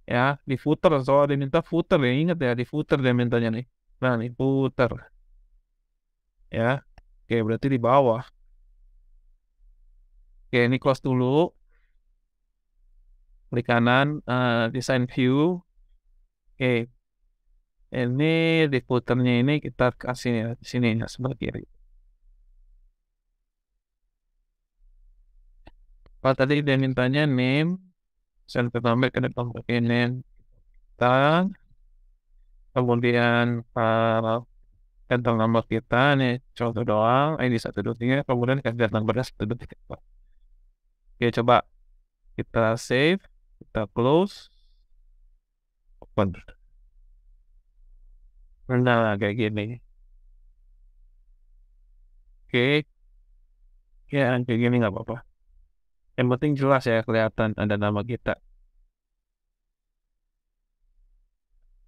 Ya, di footer. dia minta footer ya. Ingat ya, di footer dia mintanya nih. Nah, nih footer. Ya, Oke, berarti di bawah. Oke, ini close dulu. Klik kanan, uh, eh, design view. Oke. Ini di puternya ini kita kasih di sini ya, sebelah kiri. pak tadi dia mintanya name, saya tambah ke depan pakai name kita. Kemudian uh, centang nama kita nih contoh doang eh, ini satu dua tiga kemudian kita nomornya satu dua tiga oke coba kita save kita close open pernah lah kayak gini oke ya kayak gini nggak apa-apa yang penting jelas ya kelihatan ada nama kita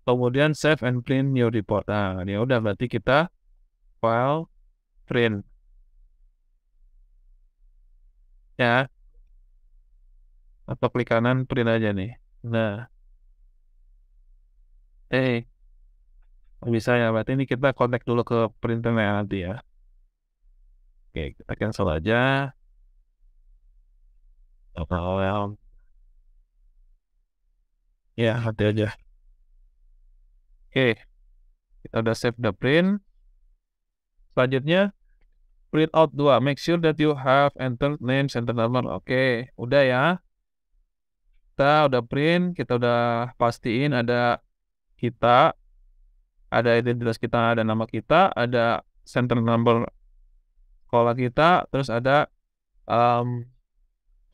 kemudian save and print new report. Nah, ini udah berarti kita file print. Ya. Atau klik kanan print aja nih. Nah. Eh. Bisa ya, berarti ini kita connect dulu ke printernya nanti ya. Oke, kita cancel aja. Oh, well. Ya, hati aja. Oke, kita udah save the print. Selanjutnya, print out dua. Make sure that you have entered name center number. Oke, udah ya. Kita udah print, kita udah pastiin ada kita, ada identitas kita, ada nama kita, ada center number sekolah kita, terus ada um,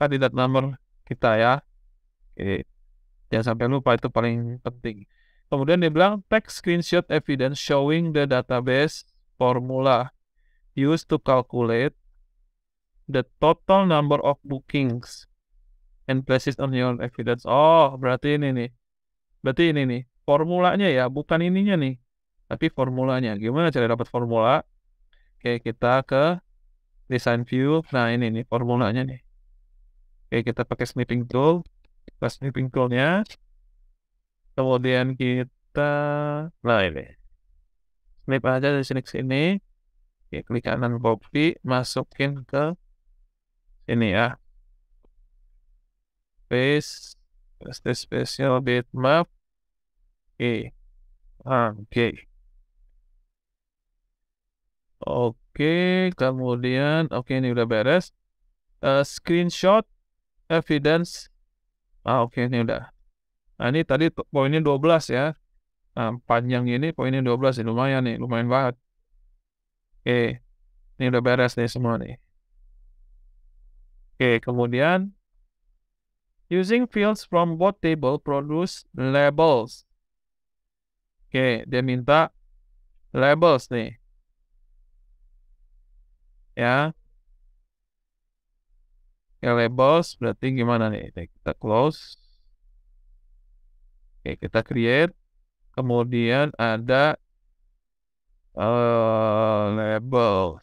kandidat number kita ya. Oke. Jangan sampai lupa itu paling penting. Kemudian dia bilang text screenshot evidence showing the database formula used to calculate the total number of bookings and places on your evidence. Oh, berarti ini nih. Berarti ini nih. Formulanya ya, bukan ininya nih. Tapi formulanya. Gimana cara dapat formula? Oke, kita ke design view. Nah, ini nih formulanya nih. Oke, kita pakai snipping tool. Kita snipping tool nya kemudian kita nah ini snip aja dari sini ke sini Oke, klik kanan copy masukin ke sini ya paste paste special bitmap oke oke oke kemudian oke ini udah beres uh, screenshot evidence ah oke ini udah Nah ini tadi poinnya 12 ya. Nah, panjang ini poinnya 12 ya. Lumayan nih, lumayan banget. Oke, ini udah beres nih semua nih. Oke, kemudian using fields from both table produce labels. Oke, dia minta labels nih. Ya. Ya labels berarti gimana nih? Kita close. Oke, kita create. Kemudian ada uh, labels.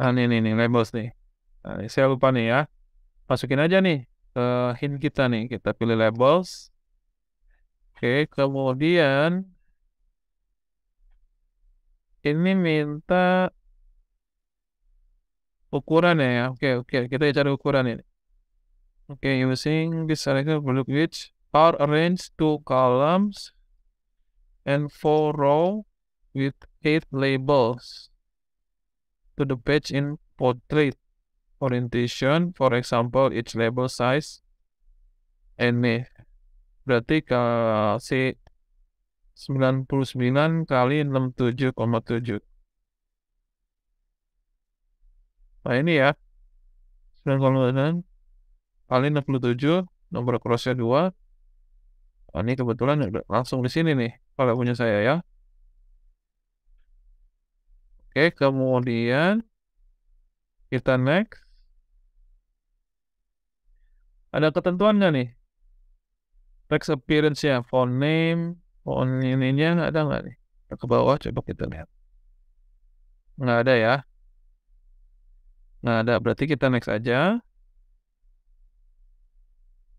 Nah, ini, ini, ini labels nih. Nah, ini saya lupa nih ya. Masukin aja nih ke hint kita nih. Kita pilih labels. Oke, kemudian ini minta ukuran ya. Oke, oke. Kita cari ukuran ini. Okay, using this selector block which are arranged two columns and four row with eight labels to the page in portrait orientation. For example, each label size ini. Berarti kalau si 99 kali 67,7. Nah ini ya. 9,7 kali 67 nomor crossnya 2 nah, ini kebetulan langsung di sini nih kalau punya saya ya oke kemudian kita next ada ketentuan nggak nih text appearance ya font name font ininya ada nggak nih ke bawah coba kita lihat nggak ada ya nggak ada berarti kita next aja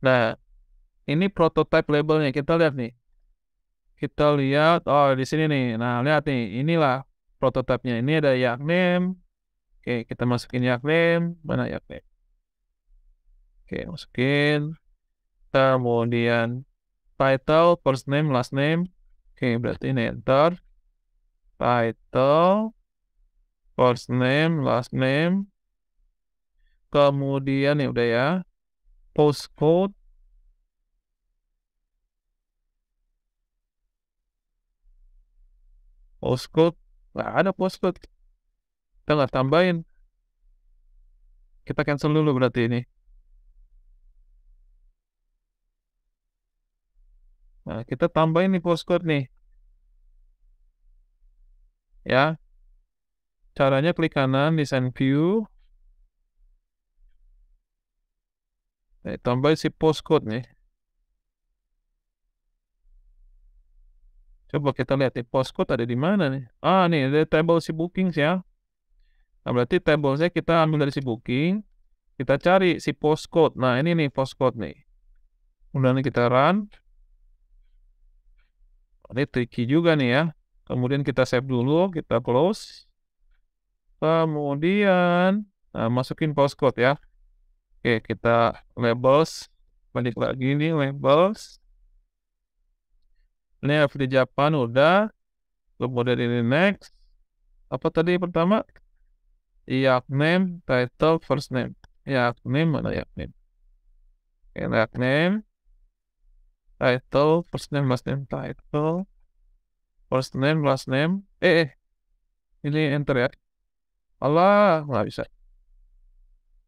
Nah, ini prototype labelnya kita lihat nih. Kita lihat, oh di sini nih. Nah, lihat nih, inilah prototipenya. Ini ada yakname. Oke, kita masukin yakname. Mana yakname? Oke, masukin. Kemudian title, first name, last name. Oke, berarti ini enter. Title, first name, last name. Kemudian ya udah ya postcode postcode nggak ada postcode kita nggak tambahin kita cancel dulu berarti ini nah kita tambahin nih postcode nih ya caranya klik kanan design view Eh, tambah si postcode nih. Coba kita lihat nih, postcode ada di mana nih? Ah, nih, ada table si bookings ya. Nah, berarti saya kita ambil dari si booking, kita cari si postcode. Nah, ini nih postcode nih. Kemudian kita run. Ini tricky juga nih ya. Kemudian kita save dulu, kita close. Kemudian nah, masukin postcode ya. Oke, kita labels. Balik lagi nih labels. Ini FD Japan udah. Kemudian ini next. Apa tadi pertama? Yak name, title, first name. Yak name mana yak name? Oke, yak name. Title, first name, last name, title. First name, last name. Eh, eh. Ini enter ya. Allah, nggak bisa.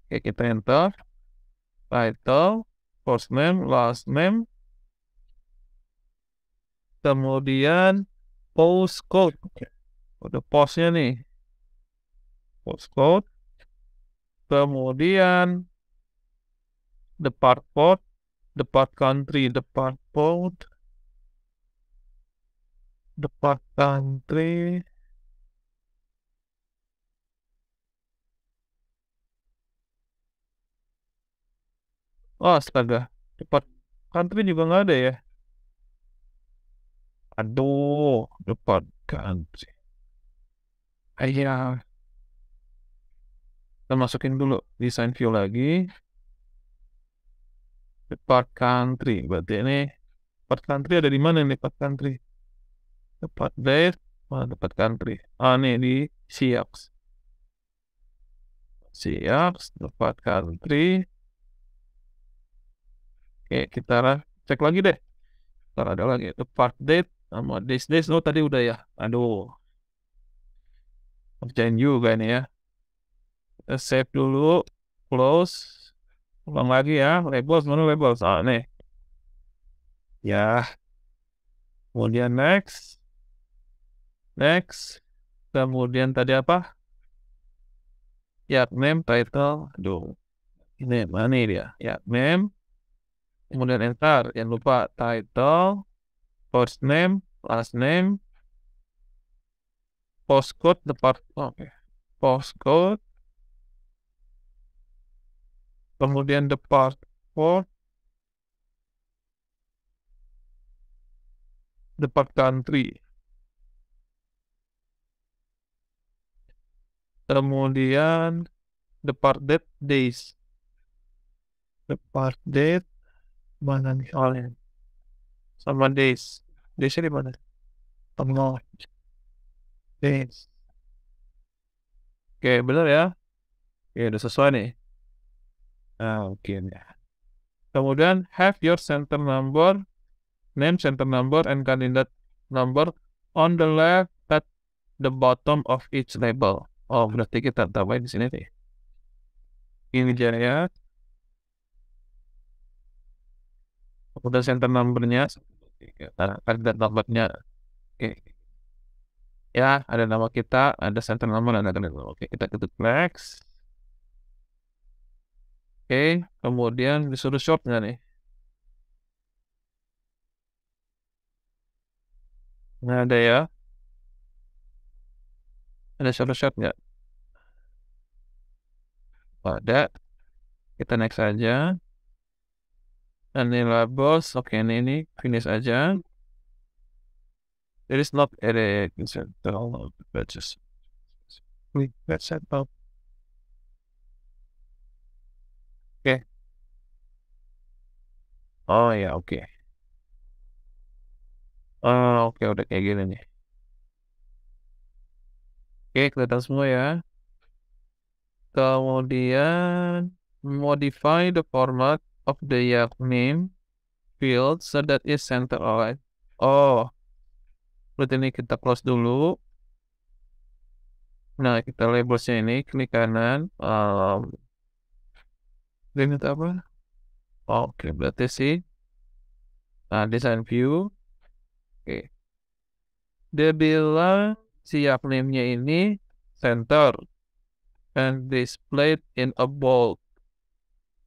Oke, kita enter. Title, first name, last name. Kemudian postcode. Kode oh, postnya nih. Postcode. Kemudian depart port, depart country, depart port, depart country, Oh, astaga. Cepat. country juga nggak ada ya? Aduh, depan country. Ah, iya. Kita masukin dulu design view lagi. Depart country. Berarti ini depart country ada di mana nih depart country? Depart date. Mana depart country? Ah, nih di Siaks. Siaks, depart country. Oke, kita cek lagi deh. Ntar ada lagi the part date sama this this. Oh, tadi udah ya. Aduh. Kerjain juga ini ya. Kita save dulu. Close. Ulang lagi ya. Labels, mana labels? Ah, nih. Ya. Kemudian next. Next. Kemudian tadi apa? Ya, name, title. Aduh. Ini mana dia? Ya, name kemudian enter jangan lupa title first name last name postcode depart oke okay. postcode kemudian depart for depart country kemudian depart date days depart date Mana nih soalnya? Sama Days. days di mana? tengah Days. Oke, bener ya? Oke, udah sesuai nih. Ah, oke okay. ya. Kemudian have your center number, name center number and candidate number on the left at the bottom of each label. Oh, berarti kita tambahin di sini nih. Ini ya udah center numbernya kandidat oke okay. ya ada nama kita ada center number ada oke okay, kita ketik next oke okay, kemudian disuruh short nggak nih nggak ada ya ada short short nggak? Ada. Kita next aja anila boss. Oke, okay, ini, ini finish aja. There is not any concern download badges. We set up. Oke. Oh ya, oke. Okay. Oh, ah, oke okay, udah kayak gini nih. Oke, okay, kelihatan semua ya. Kemudian modify the format of the year name field so that is center alright. Oh, berarti ini kita close dulu. Nah, kita labelsnya ini, klik kanan. Um, ini apa? Oke, okay, berarti sih. Nah, design view. Oke. Okay. Dia bilang siap name-nya ini center and displayed in a bold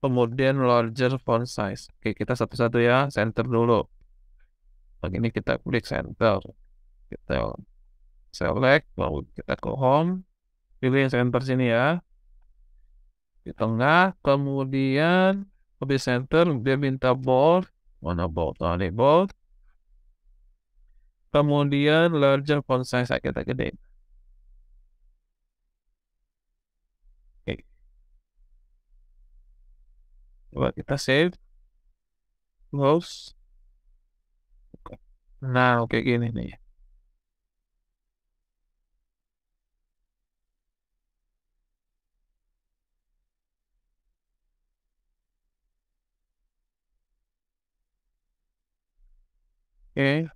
kemudian larger font size. Oke, kita satu-satu ya, center dulu. Begini kita klik center. Kita select, lalu kita ke home. Pilih yang center sini ya. Di tengah, kemudian lebih center, dia minta bold. Mana bold? Nah, ini bold. Kemudian larger font size kita gede. Aquí está save. los Nada, que en ella. Okay.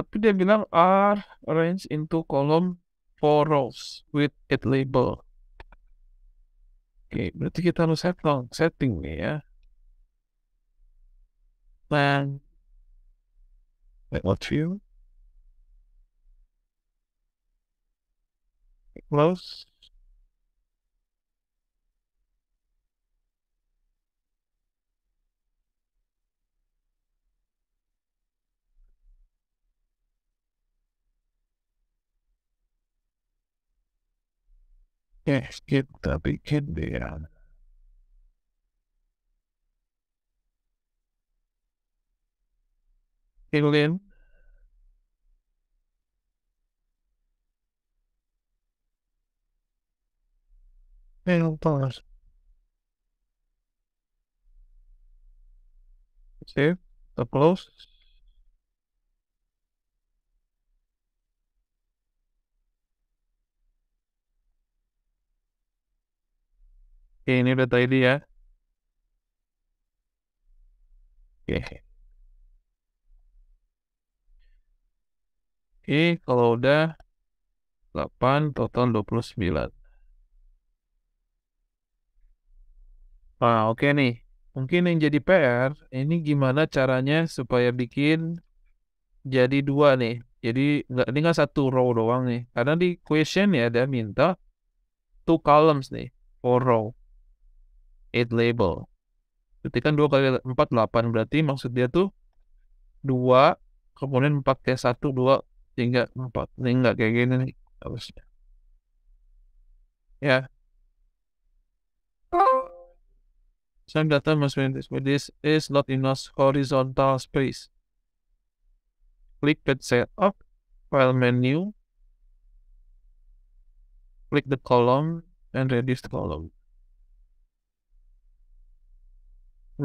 Tapi dia bilang r arranged into column four rows with it label. Oke, okay, berarti kita harus setting, setting nih ya. Plan. Nah. What view. Close. Kita bikin dia. Alien. Alien. Okay, the close. Oke, ini udah tadi ya. Oke. Oke, kalau udah 8 total 29. Nah, oke nih. Mungkin yang jadi PR, ini gimana caranya supaya bikin jadi dua nih. Jadi nggak ini nggak satu row doang nih. Karena di question ya ada minta two columns nih, four row. 8 label. Ketikan 2 kali 4, 8. Berarti maksud dia tuh 2, kemudian 4 kayak 1, 2, 3, 4. Ini nggak kayak gini nih. Harusnya. Ya. Some data must be this is not enough horizontal space. Click the setup file menu. Click the column and reduce the column.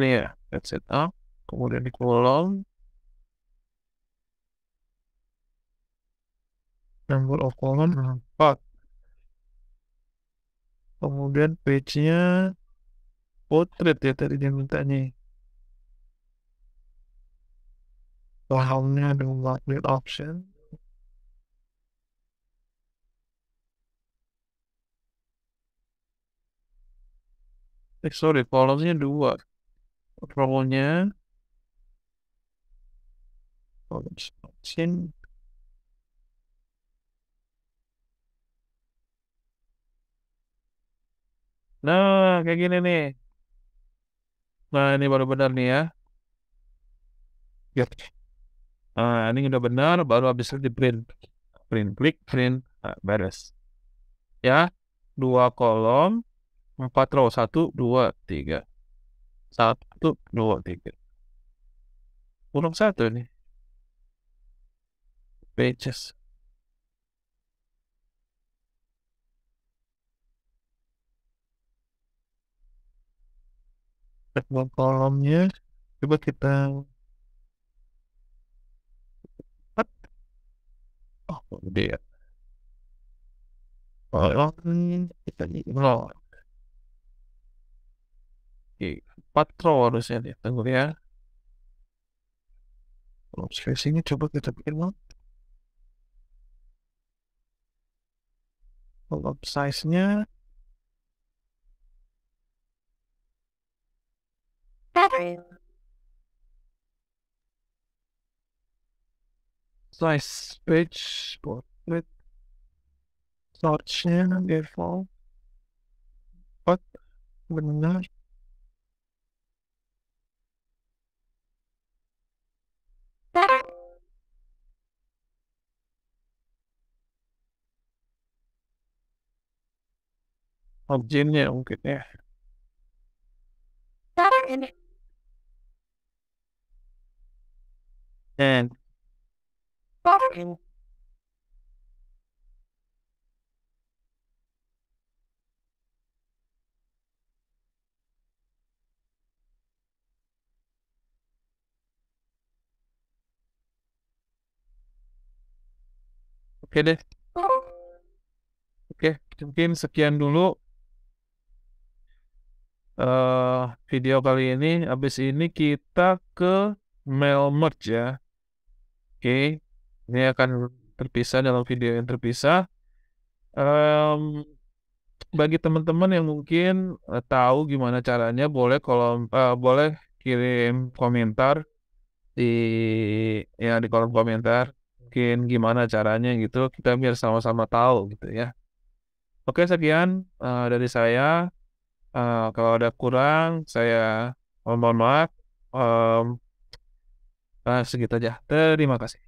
Iya, that's it up. Ah, kemudian di kolom number of column 4. Kemudian page-nya portrait ya tadi dia minta nih. Bahannya ada market option. Eh, sorry, kolomnya dua role-nya Nah, kayak gini nih. Nah, ini baru benar nih ya. Yep. Nah, ini udah benar, baru habis itu di print. Print, klik, print, nah, beres. Ya, dua kolom, empat row, satu, dua, tiga. Satu, dua, tiga. Kurang satu nih. Pages. kedua kolomnya. Coba kita Oh, dia. ya. Oh, kita nol. Oke, empat row harusnya nih. tunggu ya kalau spacingnya coba kita bikin mau kalau size nya size page sport, width touch, nya default but benar objeknya mungkin ya. Dan Oke deh. Oke, mungkin sekian dulu uh, video kali ini. abis ini kita ke mail merge ya. Oke, okay. ini akan terpisah dalam video yang terpisah. Um, bagi teman-teman yang mungkin uh, tahu gimana caranya, boleh kolom uh, eh, boleh kirim komentar di ya di kolom komentar mungkin gimana caranya gitu kita biar sama-sama tahu gitu ya. Oke sekian uh, dari saya Uh, kalau ada kurang, saya mohon maaf. Um, nah, segitu aja. Terima kasih.